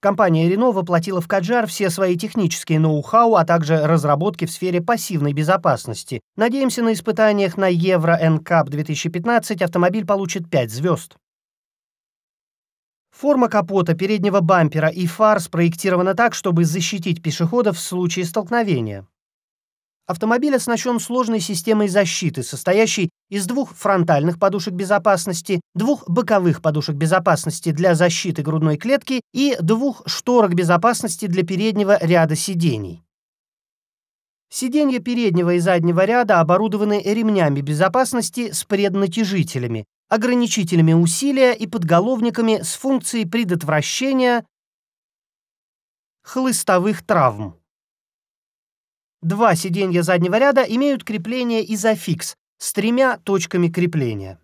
Компания Renault воплотила в Каджар все свои технические ноу-хау, а также разработки в сфере пассивной безопасности. Надеемся, на испытаниях на Евро NCAP 2015 автомобиль получит 5 звезд. Форма капота, переднего бампера и фар спроектирована так, чтобы защитить пешеходов в случае столкновения. Автомобиль оснащен сложной системой защиты, состоящей из двух фронтальных подушек безопасности, двух боковых подушек безопасности для защиты грудной клетки и двух шторок безопасности для переднего ряда сидений. Сиденья переднего и заднего ряда оборудованы ремнями безопасности с преднатяжителями, ограничителями усилия и подголовниками с функцией предотвращения хлыстовых травм. Два сиденья заднего ряда имеют крепление изофикс с тремя точками крепления.